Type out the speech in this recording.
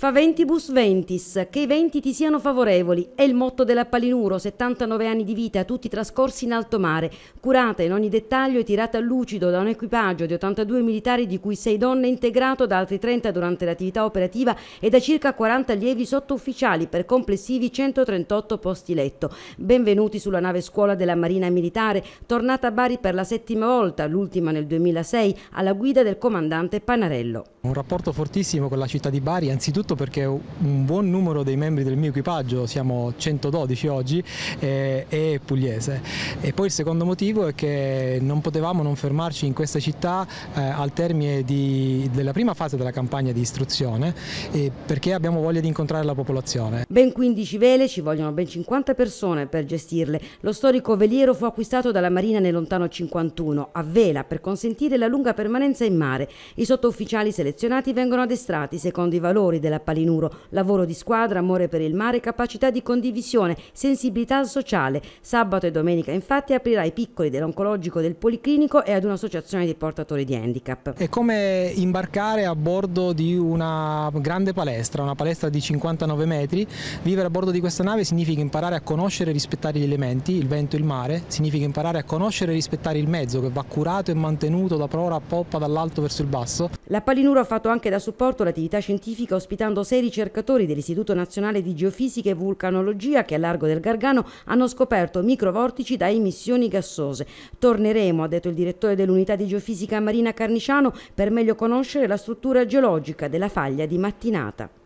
Faventibus Ventis, che i venti ti siano favorevoli, è il motto della Palinuro, 79 anni di vita, tutti trascorsi in alto mare, curata in ogni dettaglio e tirata a lucido da un equipaggio di 82 militari di cui 6 donne integrato da altri 30 durante l'attività operativa e da circa 40 allievi sotto ufficiali per complessivi 138 posti letto. Benvenuti sulla nave scuola della Marina Militare, tornata a Bari per la settima volta, l'ultima nel 2006, alla guida del comandante Panarello. Un rapporto fortissimo con la città di Bari, anzitutto soprattutto perché un buon numero dei membri del mio equipaggio, siamo 112 oggi, è, eh, è pugliese. E poi il secondo motivo è che non potevamo non fermarci in questa città eh, al termine di, della prima fase della campagna di istruzione eh, perché abbiamo voglia di incontrare la popolazione. Ben 15 vele, ci vogliono ben 50 persone per gestirle. Lo storico veliero fu acquistato dalla Marina nel lontano 51 a vela per consentire la lunga permanenza in mare. I sottufficiali selezionati vengono addestrati secondo i valori della a Palinuro, lavoro di squadra, amore per il mare, capacità di condivisione, sensibilità sociale. Sabato e domenica infatti aprirà i piccoli dell'oncologico del Policlinico e ad un'associazione di portatori di handicap. È come imbarcare a bordo di una grande palestra, una palestra di 59 metri. Vivere a bordo di questa nave significa imparare a conoscere e rispettare gli elementi, il vento e il mare, significa imparare a conoscere e rispettare il mezzo che va curato e mantenuto da prora a poppa, dall'alto verso il basso, la Palinuro ha fatto anche da supporto all'attività scientifica ospitando sei ricercatori dell'Istituto Nazionale di Geofisica e Vulcanologia che a largo del Gargano hanno scoperto microvortici da emissioni gassose. Torneremo, ha detto il direttore dell'unità di geofisica Marina Carniciano, per meglio conoscere la struttura geologica della faglia di mattinata.